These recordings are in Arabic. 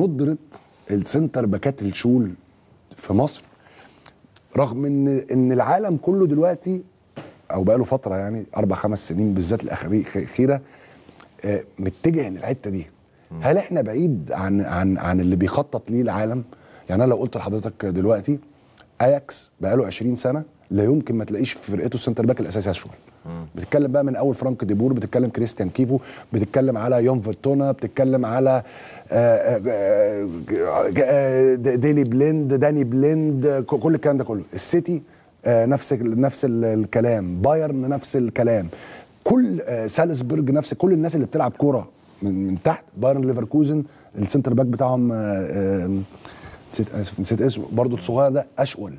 ندره السنتر باكات الشول في مصر رغم ان ان العالم كله دلوقتي او بقاله فتره يعني اربع خمس سنين بالذات الاخيره آه، متجه للحته دي هل احنا بعيد عن عن عن اللي بيخطط ليه العالم يعني انا لو قلت لحضرتك دلوقتي اياكس بقاله 20 سنه لا يمكن ما تلاقيش في فرقته السنتر باك الاساسي اشول بتتكلم بقى من اول فرانك ديبور بتتكلم كريستيان كيفو بتتكلم على يون فيرتونا بتتكلم على آه، آه، آه، ديلي بليند داني بليند كل الكلام ده كله السيتي نفس نفس الكلام بايرن نفس الكلام كل سالزبرج نفس كل الناس اللي بتلعب كوره من من تحت بايرن ليفركوزن السنتر باك بتاعهم نسيت نسيت اسمه برضه الصغير ده اشول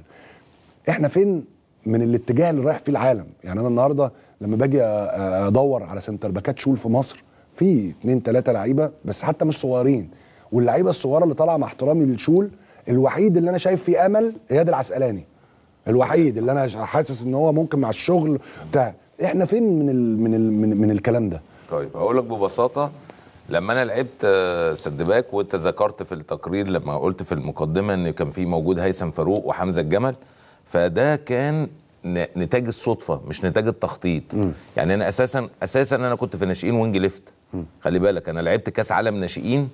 احنا فين من الاتجاه اللي رايح فيه العالم يعني انا النهارده لما باجي ادور على سنتر باكات شول في مصر في اثنين ثلاثه لعيبه بس حتى مش صغيرين واللعيبه الصغيره اللي طالعه مع احترامي للشول الوحيد اللي انا شايف فيه امل اياد العسقلاني الوحيد اللي انا حاسس ان هو ممكن مع الشغل بتاع احنا فين من الـ من الـ من, من الكلام ده طيب هقول لك ببساطه لما انا لعبت آه، سد باك وانت ذكرت في التقرير لما قلت في المقدمه ان كان في موجود هيثم فاروق وحمزه الجمل فده كان نتاج الصدفه مش نتاج التخطيط م. يعني انا اساسا اساسا انا كنت في ناشئين وينج ليفت خلي بالك انا لعبت كاس عالم ناشئين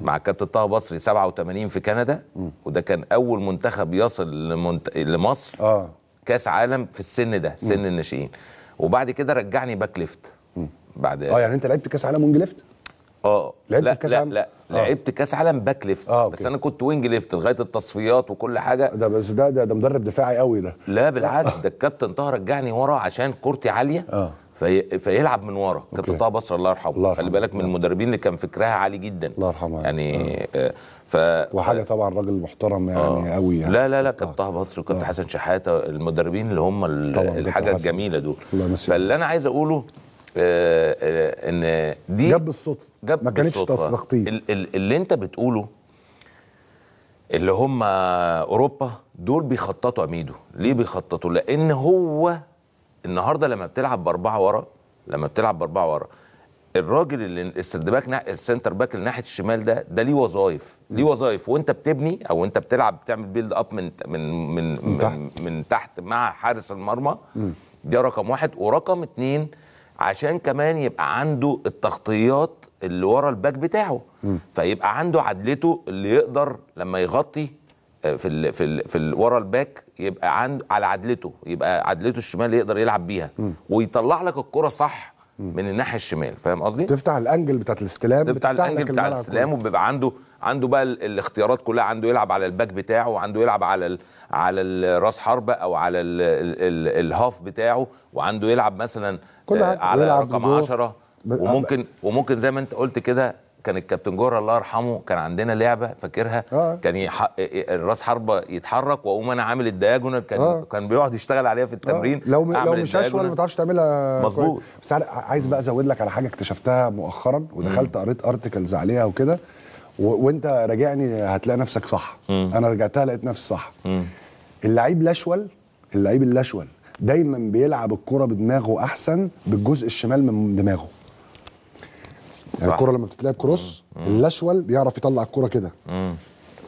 مع كابتن طه بصري 87 في كندا م. وده كان اول منتخب يصل لمنت... لمصر آه. كاس عالم في السن ده سن الناشئين وبعد كده رجعني باك ليفت بعد اه يعني انت لعبت كاس عالم وينج ليفت اه لعبت لا في كاس عالم لا, لا. آه. لعبت كاس عالم باك ليفت آه، بس انا كنت وينج ليفت لغايه التصفيات وكل حاجه ده بس ده ده, ده مدرب دفاعي قوي ده لا بالعكس ده الكابتن طه رجعني ورا عشان كورتي عاليه آه. في فيلعب من ورا كابتن طه بصر الله يرحمه الله خلي بالك من آه. المدربين اللي كان فكرها عالي جدا الله يرحمه يعني, يعني، آه. آه. ف وحاجه طبعا راجل محترم يعني آه. قوي يعني لا لا لا كابتن آه. طه بصر وكابتن آه. حسن شحاته المدربين اللي هم الحاجه الجميله دول فاللي انا عايز اقوله آه، آه، ان دي جاب بالصدفه جاب ما كانتش تسبيقتيه اللي انت بتقوله اللي هم اوروبا دول بيخططوا اميدو ليه بيخططوا لان هو النهارده لما بتلعب باربعه ورا لما بتلعب باربعه ورا الراجل اللي السنتر باك السنتر باك اللي ناحيه الشمال ده ده ليه وظايف ليه وظايف وانت بتبني او انت بتلعب بتعمل بيلد اب من من من من, من, من تحت مع حارس المرمى م. رقم واحد ورقم اتنين عشان كمان يبقى عنده التغطيات اللي ورا الباك بتاعه م. فيبقى عنده عدلته اللي يقدر لما يغطي آه، في الـ في الـ في ورا الباك يبقى عنده على عدلته يبقى عدلته الشمال يقدر يلعب بيها م. ويطلع لك الكره صح من الناحيه الشمال فاهم قصدي تفتح الانجل بتاعت الاستلام تفتح, الانجل بتاع الاستلام وبيبقى عنده عنده بقى الاختيارات كلها عنده يلعب على الباك بتاعه وعنده يلعب على الـ على الراس حربة او على الـ الـ الـ الهاف بتاعه وعنده يلعب مثلا كل آه، على رقم 10 وممكن وممكن زي ما انت قلت كده كان الكابتن جوهر الله يرحمه كان عندنا لعبه فاكرها آه. كان آه، راس حربه يتحرك واقوم انا عامل الدياجونال كان آه. كان بيقعد يشتغل عليها في التمرين آه. لو لو مش اشول ما تعرفش تعملها مظبوط بس عايز بقى ازود لك على حاجه اكتشفتها مؤخرا ودخلت قريت ارتكلز عليها وكده وانت راجعني هتلاقي نفسك صح مم. انا رجعتها لقيت نفسي صح مم. اللعيب الاشول اللعيب الاشول دايما بيلعب الكره بدماغه احسن بالجزء الشمال من دماغه يعني الكوره لما بتتلعب كروس الاشول بيعرف يطلع الكوره كده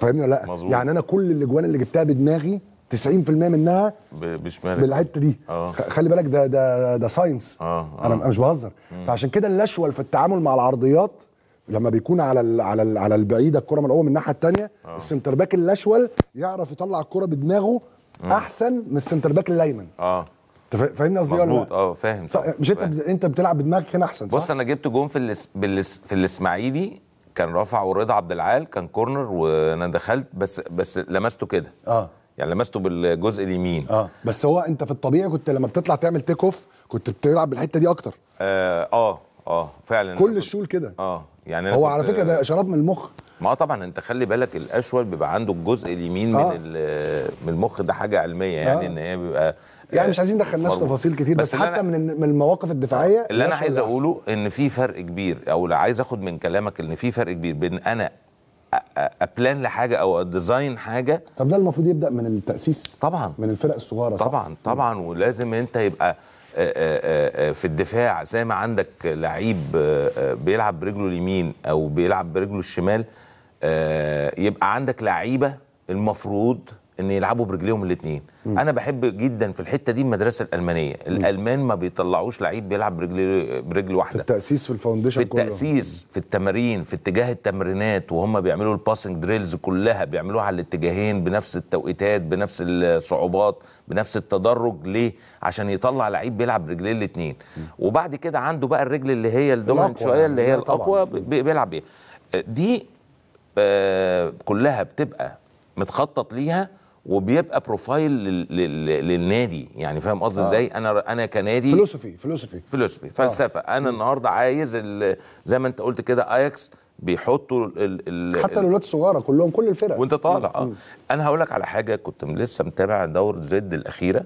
فاهمني ولا لا؟ مظبوط. يعني انا كل الاجوان اللي جبتها بدماغي 90% منها بشمالك بالحته دي أوه. خلي بالك ده ده ده ساينس أوه. أوه. انا مش بهزر فعشان كده الاشول في التعامل مع العرضيات لما بيكون على الـ على الـ على البعيده الكره ملعوبه من الناحيه الثانيه آه. السنتر باك الاشول يعرف يطلع الكره بدماغه مم. احسن من السنتر باك الايمن اه فاهمني قصدي ولا مظبوط اه فاهم مش انت فاهم. انت بتلعب بدماغك هنا احسن صح؟ بص انا جبت جون في الاس... بالاس... في الاسماعيلي كان رفع ورضا عبد العال كان كورنر وانا دخلت بس بس لمسته كده اه يعني لمسته بالجزء اليمين اه بس هو انت في الطبيعي كنت لما بتطلع تعمل تيك اوف كنت بتلعب بالحته دي اكتر اه اه, آه فعلا كل الشول كده اه يعني هو على فكره ده اشارات من المخ ما طبعا انت خلي بالك الاشول بيبقى عنده الجزء اليمين آه. من من المخ ده حاجه علميه يعني آه. ان هي بيبقى يعني مش عايزين ندخل ناس تفاصيل كتير بس, بس حتى من من المواقف الدفاعيه اللي انا عايز اقوله ان في فرق كبير او عايز اخد من كلامك ان في فرق كبير بين انا ابلان لحاجه او ديزاين حاجه طب ده المفروض يبدا من التاسيس طبعا من الفرق الصغيره طبعا صح؟ طبعا ولازم انت يبقى في الدفاع زي ما عندك لعيب بيلعب برجله اليمين او بيلعب برجله الشمال يبقى عندك لعيبه المفروض ان يلعبوا برجليهم الاثنين انا بحب جدا في الحته دي المدرسه الالمانيه الالمان ما بيطلعوش لعيب بيلعب برجل برجل واحده في التاسيس في الفاونديشن في التاسيس كله. في التمارين في اتجاه التمرينات وهم بيعملوا الباسنج دريلز كلها بيعملوها على الاتجاهين بنفس التوقيتات بنفس الصعوبات بنفس التدرج ليه عشان يطلع لعيب بيلعب برجليه الاثنين وبعد كده عنده بقى الرجل اللي هي الدومينت شويه يعني، اللي هي الاقوى بيلعب بيها دي آه كلها بتبقى متخطط ليها وبيبقى بروفايل للنادي يعني فاهم قصدي آه. ازاي انا انا كنادي فلوسفي فلوسفي فلسفي فلسفه آه. انا النهارده عايز زي ما انت قلت كده اياكس بيحطوا ال ال حتى الاولاد الصغيره كلهم كل الفرق وانت طالع اه انا هقول لك على حاجه كنت لسه متابع دور زد الاخيره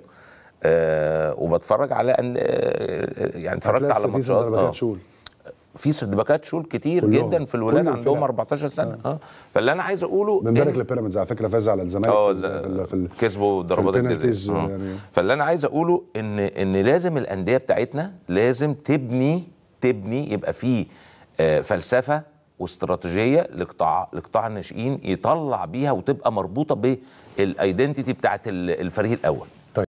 آه وبتفرج على ان آه يعني اتفرجت على ماتشات اه في سيرباكات شول كتير كلهم. جدا في الولاد عندهم 14 سنه آه. اه فاللي انا عايز اقوله بارك إن... لبيراميدز على فكره فاز على الزمالك اه في, ال... كسبوا ضربات الجزاء آه. يعني. فاللي انا عايز اقوله ان ان لازم الانديه بتاعتنا لازم تبني تبني يبقى في آه، فلسفه واستراتيجيه لقطاع لقطاع الناشئين يطلع بيها وتبقى مربوطه بالايدنتيتي بتاعت الفريق الاول